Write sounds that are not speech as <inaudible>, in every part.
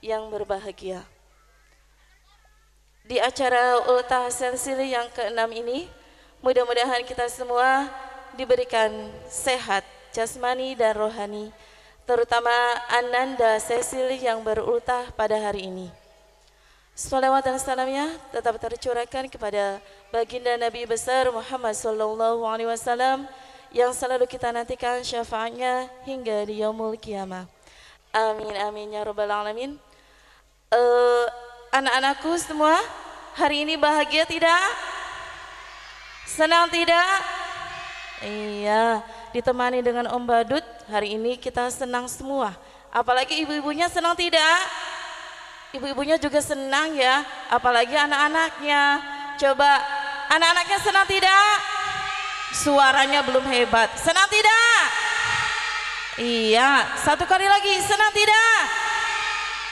yang berbahagia. Di acara ultah Sensili yang keenam ini, mudah-mudahan kita semua diberikan sehat jasmani dan rohani, terutama Ananda Cecil yang berultah pada hari ini. Salawat dan salamnya tetap tercurahkan kepada baginda Nabi besar Muhammad sallallahu alaihi wasallam yang selalu kita nantikan syafaatnya hingga di yaumul kiamah. Amin amin ya rabbal alamin uh, anak-anakku semua hari ini bahagia tidak? Senang tidak? Iya, ditemani dengan Om Badut hari ini kita senang semua. Apalagi ibu-ibunya senang tidak? Ibu-ibunya juga senang ya, apalagi anak-anaknya. Coba anak-anaknya senang tidak? Suaranya belum hebat. Senang tidak? Iya, satu kali lagi senang tidak?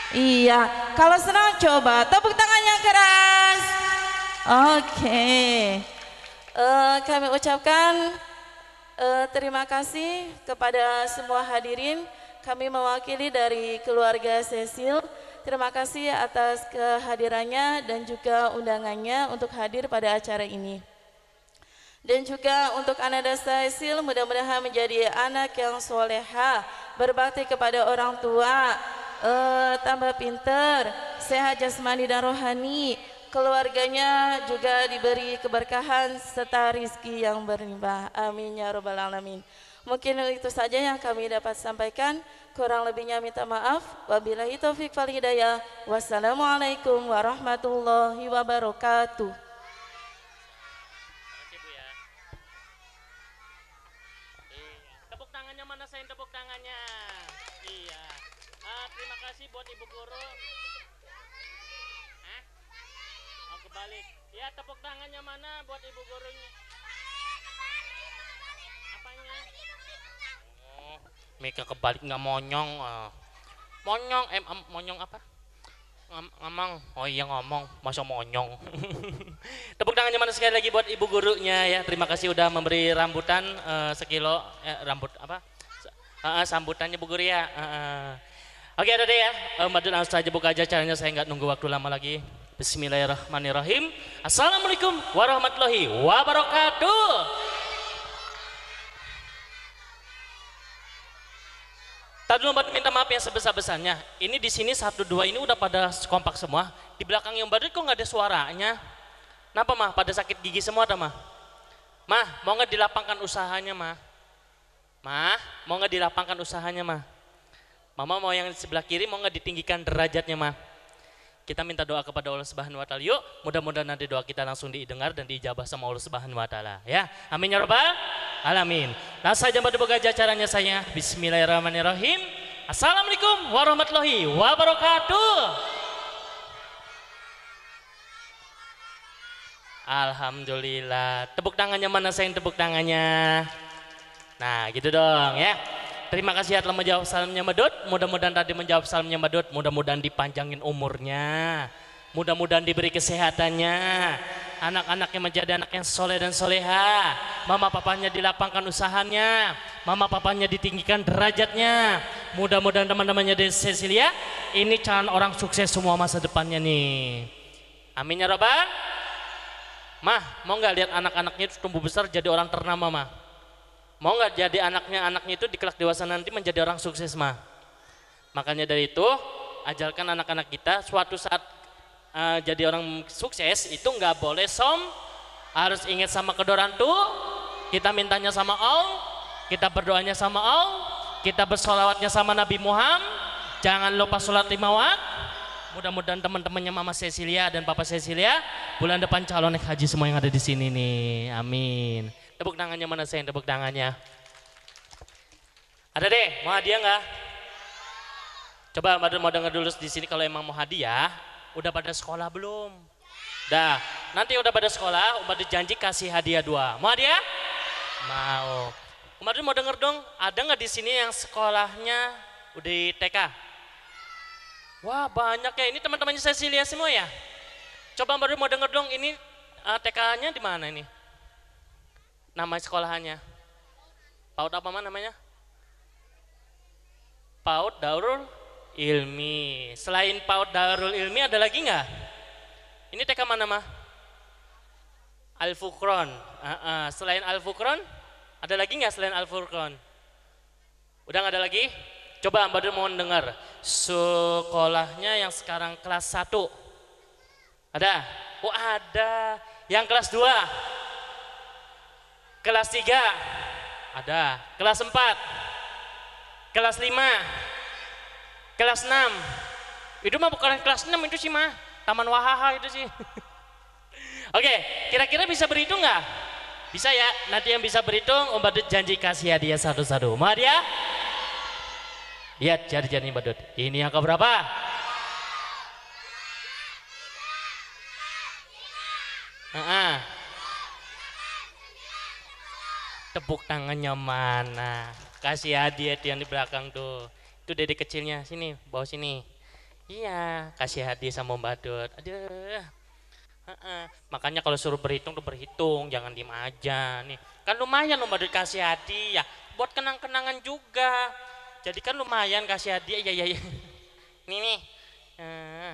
Iya, kalau senang coba tepuk tangan yang keras. Oke. Okay. Uh, eh, kami ucapkan uh, terima kasih kepada semua hadirin. Kami mewakili dari keluarga Cecil. Terima kasih atas kehadirannya dan juga undangannya untuk hadir pada acara ini. Dan juga untuk Ananda Cecil mudah-mudahan menjadi anak yang soleha, berbakti kepada orang tua, uh, tambah pinter, sehat jasmani dan rohani, keluarganya juga diberi keberkahan serta rizki yang berlimpah. Amin ya robbal alamin. Mungkin itu saja yang kami dapat sampaikan. Kurang lebihnya minta maaf. Wabillahi taufiq wal hidayah. Wassalamualaikum warahmatullahi wabarakatuh. kembali. Ya tepuk tangannya mana buat ibu gurunya? Apanya? Oh, Mika kebalik nggak monyong. Uh. Monyong, em, em monyong apa? ngomong? oh iya ngomong, masa monyong. <laughs> tepuk tangannya mana sekali lagi buat ibu gurunya ya. Terima kasih udah memberi rambutan uh, sekilo, eh, rambut apa? Uh, uh, sambutannya bu guru ya. Uh, uh. Oke, okay, ada deh ya. Uh, Madun saja buka aja caranya saya nggak nunggu waktu lama lagi. Bismillahirrahmanirrahim. Assalamualaikum warahmatullahi wabarakatuh. Tadi lomba minta maaf yang sebesar-besarnya. Ini di sini satu dua ini udah pada kompak semua. Di belakang yang baru kok nggak ada suaranya. Napa mah? Pada sakit gigi semua ada mah? Mah, mau nggak dilapangkan usahanya mah? Mah, mau nggak dilapangkan usahanya mah? Mama mau yang di sebelah kiri mau nggak ditinggikan derajatnya mah? Kita minta doa kepada Allah Subhanahu wa taala yuk. Mudah-mudahan nanti doa kita langsung didengar dan diijabah sama Allah Subhanahu wa taala ya. Amin ya rabbal alamin. Nah, saya saja berbuka caranya saya. Bismillahirrahmanirrahim. Assalamualaikum warahmatullahi wabarakatuh. Alhamdulillah. Tepuk tangannya mana saya yang tepuk tangannya? Nah, gitu dong ya. Terima kasih telah menjawab salamnya Medut. Mudah-mudahan tadi menjawab salamnya Medut. Mudah-mudahan dipanjangin umurnya. Mudah-mudahan diberi kesehatannya. Anak-anaknya menjadi anak yang soleh dan soleha. Mama papanya dilapangkan usahanya. Mama papanya ditinggikan derajatnya. Mudah-mudahan teman-temannya dari Cecilia. Ini calon orang sukses semua masa depannya nih. Amin ya Robbal. Mah, mau nggak lihat anak-anaknya tumbuh besar jadi orang ternama, Mah? mau nggak jadi anaknya anaknya itu di kelak dewasa nanti menjadi orang sukses mah makanya dari itu ajarkan anak-anak kita suatu saat uh, jadi orang sukses itu nggak boleh som harus ingat sama kedoran tuh kita mintanya sama Allah kita berdoanya sama Allah kita bersolawatnya sama Nabi Muhammad jangan lupa sholat lima waktu mudah-mudahan teman-temannya Mama Cecilia dan Papa Cecilia bulan depan calon haji semua yang ada di sini nih. Amin. Tepuk tangannya mana saya tepuk tangannya. Ada deh, mau hadiah nggak? Coba mau denger dulu di sini kalau emang mau hadiah, udah pada sekolah belum? Dah, nanti udah pada sekolah, Mbak janji kasih hadiah dua. Mau hadiah? Mau. Kemarin mau denger dong, ada nggak di sini yang sekolahnya udah di TK? Wah banyak ya, ini teman-temannya Cecilia semua ya? Coba baru mau denger dong, ini uh, eh, TK-nya di mana ini? Nama sekolahannya? Paut apa mana namanya? Paut Darul Ilmi. Selain Paut Darul Ilmi ada lagi nggak? Ini TK mana mah? Al Fukron. Uh, uh. Selain Al Fukron, ada lagi nggak selain Al Fukron? Udah nggak ada lagi? Coba Mbak mohon dengar. Sekolahnya yang sekarang kelas 1. Ada? Oh ada. Yang kelas 2? Kelas 3 ada, kelas 4, kelas 5, kelas 6. Itu mah bukan kelas 6 itu sih mah, Taman Wahaha itu sih. <laughs> Oke, kira-kira bisa berhitung nggak? Bisa ya, nanti yang bisa berhitung Om Badut janji kasih hadiah satu-satu. Mau hadiah? Lihat jari-jari Badut, ini angka berapa? tepuk tangannya mana kasih hadiah itu yang di belakang tuh itu dari kecilnya sini bawa sini iya kasih hadiah sama mbak Dut aduh Uh -uh. Makanya kalau suruh berhitung tuh berhitung, jangan diem aja nih. Kan lumayan lu Mbak Dut kasih hadiah, buat kenang-kenangan juga. Jadi kan lumayan kasih hadiah, ya ya ya. Nih nih. Uh.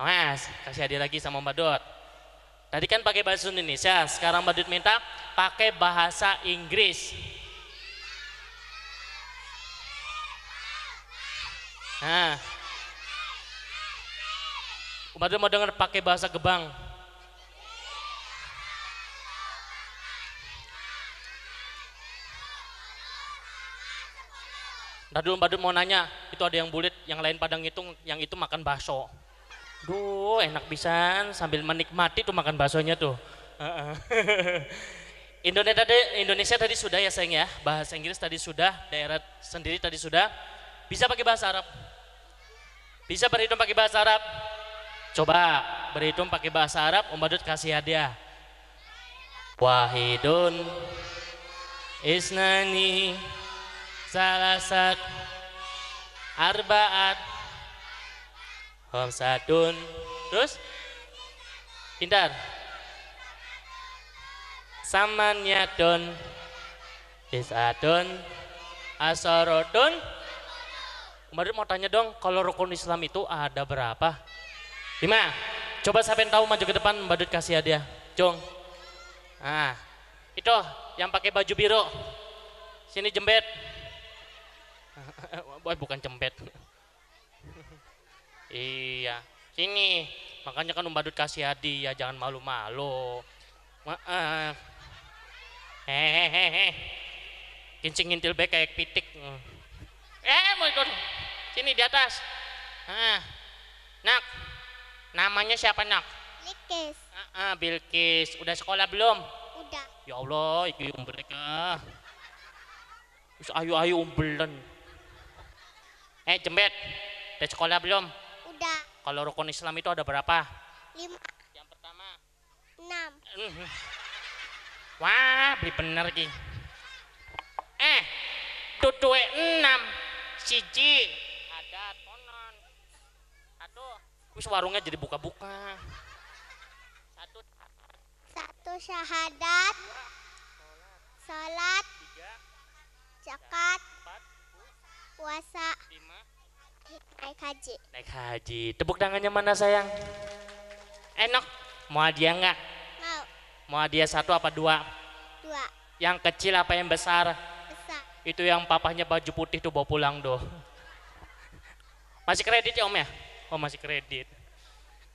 Mas, kasih hadiah lagi sama Mbak Dot Tadi kan pakai bahasa Indonesia, sekarang Badut minta pakai bahasa Inggris. Nah. Badut mau dengar pakai bahasa Gebang. Nah Badut mau nanya, itu ada yang bulit, yang lain pada ngitung, yang itu makan bakso. Duh, enak pisan sambil menikmati tuh makan baksonya tuh. <laughs> Indonesia tadi Indonesia tadi sudah ya sayang ya. Bahasa Inggris tadi sudah, daerah sendiri tadi sudah. Bisa pakai bahasa Arab? Bisa berhitung pakai bahasa Arab? Coba berhitung pakai bahasa Arab, Om Badut kasih hadiah. Wahidun Isnani Salasat Arbaat Homsadun. Terus? Pintar. Samanya don. isadun, Asorodun. Kemarin mau tanya dong, kalau rukun Islam itu ada berapa? Lima. Coba siapa yang tahu maju ke depan, badut kasih hadiah. Jong. Nah, itu yang pakai baju biru. Sini jembet. <laughs> Bukan jembet. Iya, ini Makanya kan Umbadut kasih hadiah, jangan malu-malu. Maaf. Eh. Hehehe. Kincing ngintil baik kayak pitik. Eh, mau ikut. Sini di atas. Nah, Nak, namanya siapa nak? Bilkis. Ah, ah, Bilkis. Udah sekolah belum? Udah. Ya Allah, iki mereka. Terus ayo umbelen. Eh, jembet. Udah sekolah belum? Kalau rukun Islam itu ada berapa? Lima. Yang pertama? Enam. Wah, beli bener ki. Eh, tutuwe enam. Siji. Ada konon. Aduh, wis warungnya jadi buka-buka. Satu. Satu syahadat. Salat. Tiga. Zakat. Puasa. Lima naik haji. Naik haji. Tepuk tangannya mana sayang? Enak. Mau hadiah nggak? Mau. Mau hadiah satu apa dua? Dua. Yang kecil apa yang besar? Besar. Itu yang papahnya baju putih tuh bawa pulang doh. Masih kredit ya om ya? Oh masih kredit.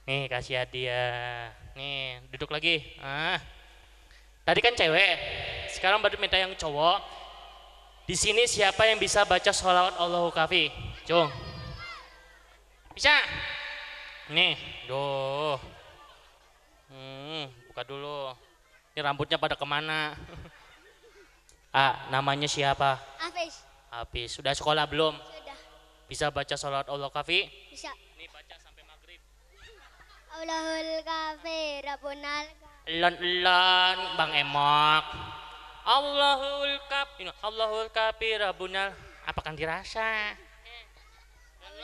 Nih kasih hadiah. Nih duduk lagi. Ah. Tadi kan cewek. Sekarang baru minta yang cowok. Di sini siapa yang bisa baca sholawat Allahu kafi? Jong. Bisa? Nih, doh. Hmm, buka dulu. Ini rambutnya pada kemana? <laughs> ah, namanya siapa? Hafiz. Hafiz, sudah sekolah belum? Sudah. Bisa baca sholat Allah kafi? Bisa. Ini baca sampai maghrib. Allahul kafi, Rabunal. Elon elon, Bang Emok. Allahul kap, Allahul kafi, Rabunal. Apakah dirasa?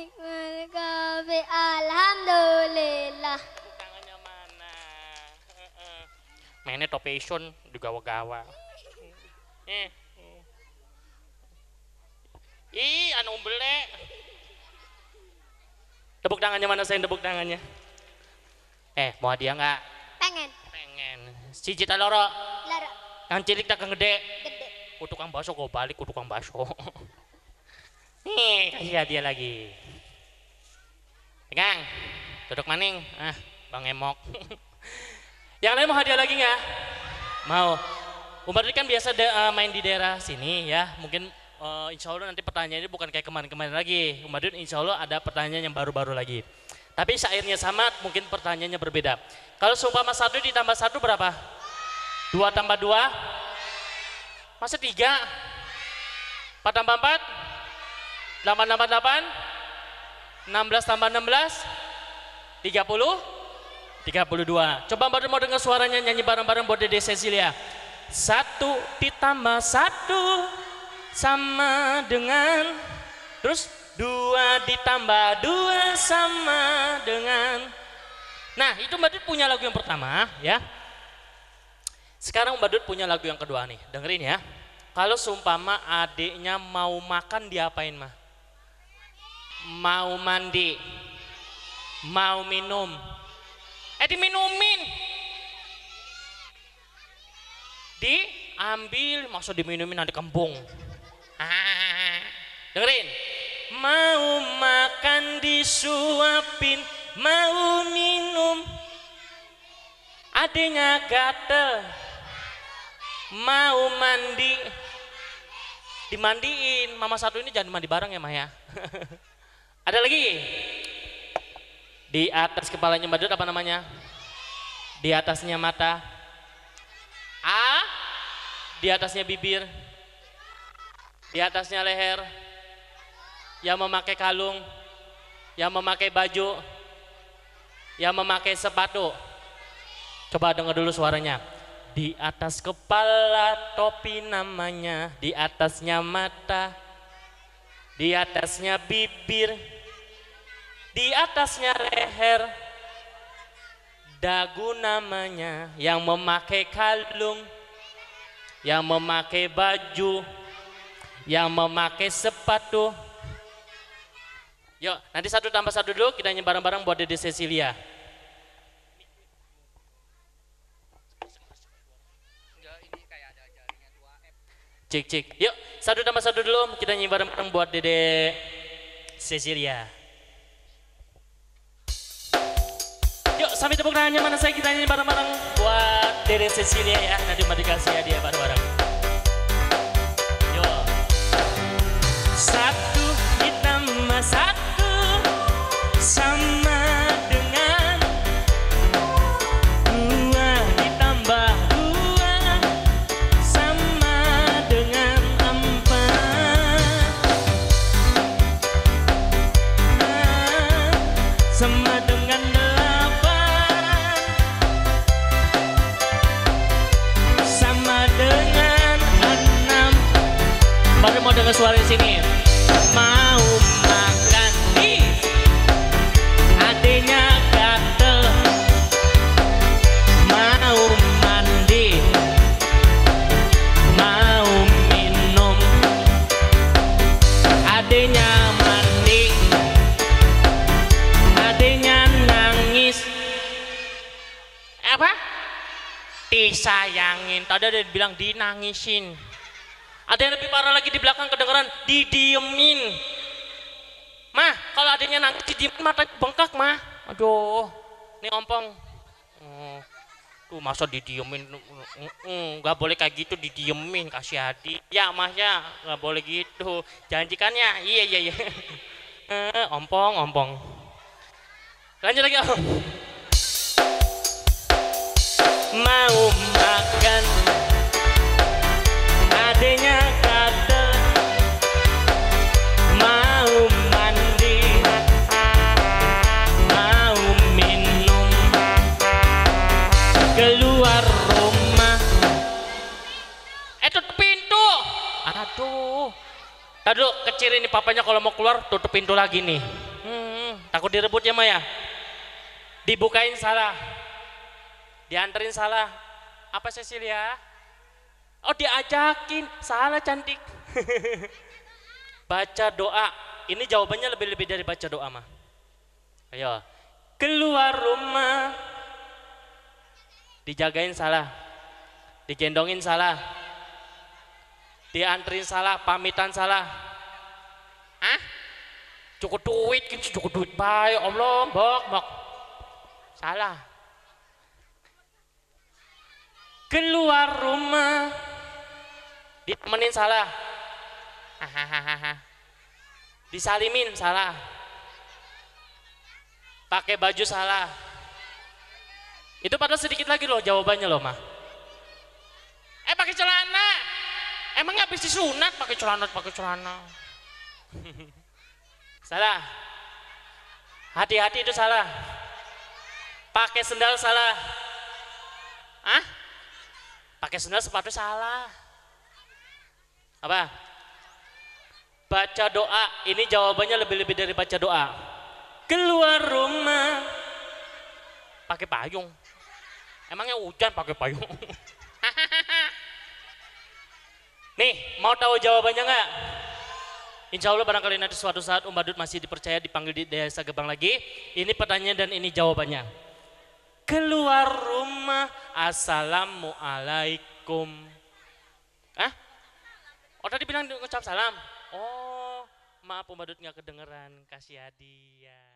nikmat kafe alhamdulillah tangannya mana mainnya top fashion digawa-gawa eh, eh ih anu bele tepuk tangannya mana saya tepuk tangannya eh mau hadiah nggak pengen pengen si cita loro yang cilik tak gede gede Kutukang baso gue balik Kutukang baso. <laughs> Nih, hmm. kasih hadiah lagi. Pegang. Duduk maning. Ah, Bang Emok. <laughs> yang lain mau hadiah lagi nggak? Mau. Umar ini kan biasa de, uh, main di daerah sini ya. Mungkin uh, insya Allah nanti pertanyaannya bukan kayak kemarin-kemarin lagi. Umar insya Allah ada pertanyaan yang baru-baru lagi. Tapi syairnya sama, mungkin pertanyaannya berbeda. Kalau mas satu ditambah satu berapa? Dua tambah dua? Masa tiga? Empat tambah empat? enam 16 tambah 16 30 32 coba baru mau dengar suaranya nyanyi bareng-bareng buat Dede Cecilia ya. satu ditambah satu sama dengan terus dua ditambah dua sama dengan nah itu Mbak Dut punya lagu yang pertama ya sekarang Mbak Dut punya lagu yang kedua nih dengerin ya kalau sumpama adiknya mau makan diapain mah mau mandi mau minum eh diminumin diambil maksud diminumin ada kembung ah, dengerin mau makan disuapin mau minum adanya gatel mau mandi dimandiin mama satu ini jangan mandi bareng ya Maya <laughs> Ada lagi? Di atas kepalanya badut apa namanya? Di atasnya mata. A. Di atasnya bibir. Di atasnya leher. Yang memakai kalung. Yang memakai baju. Yang memakai sepatu. Coba dengar dulu suaranya. Di atas kepala topi namanya, di atasnya mata, di atasnya bibir, di atasnya leher, dagu namanya yang memakai kalung, yang memakai baju, yang memakai sepatu. Yuk, nanti satu tambah satu dulu kita nyanyi barang buat Dede Cecilia. Cek cek. Yuk, satu tambah satu dulu kita nyanyi bareng-bareng buat Dede Cecilia. Yuk, sambil tepuk tangannya mana saya kita nyanyi bareng-bareng buat Dede Cecilia ya. Nanti mau dikasih hadiah bareng-bareng. Tapi mau dengar suara di sini Mau makan nih adanya gatel Mau mandi Mau minum adanya mandi adanya nangis Apa? Disayangin Tadi ada bilang dinangisin ada yang lebih parah lagi di belakang kedengaran didiemin. Mah, kalau adanya nangis didiemin mata bengkak mah. Aduh, ini ompong. Hmm. Tuh masa didiemin, hmm, hmm, nggak boleh kayak gitu didiemin kasih hati. Ya mas ya, nggak boleh gitu. Janjikannya, iya iya iya. <laughs> Eh, ompong ompong. Lanjut lagi om. Mau makan aduh kecil ini papanya kalau mau keluar tutup pintu lagi nih hmm, takut direbut ya Maya dibukain salah dianterin salah apa Cecilia oh diajakin salah cantik <laughs> baca doa ini jawabannya lebih-lebih dari baca doa mah ayo keluar rumah dijagain salah digendongin salah diantrin salah pamitan salah ah cukup duit gitu, cukup duit baik om lombok mok salah keluar rumah ditemenin salah disalimin salah pakai baju salah itu padahal sedikit lagi loh jawabannya loh mah eh pakai celana emangnya habis disunat pakai celana pakai celana <laughs> salah hati-hati itu salah pakai sendal salah ah pakai sendal sepatu salah apa baca doa ini jawabannya lebih-lebih dari baca doa keluar rumah pakai payung emangnya hujan pakai payung <laughs> Mau tahu jawabannya nggak? Insya Allah barangkali nanti suatu saat Om Badut masih dipercaya dipanggil di desa Gebang lagi. Ini pertanyaan dan ini jawabannya. Keluar rumah, Assalamualaikum. Ah? Oh tadi bilang ngucap salam. Oh maaf Om Badut nggak kedengeran, kasih hadiah.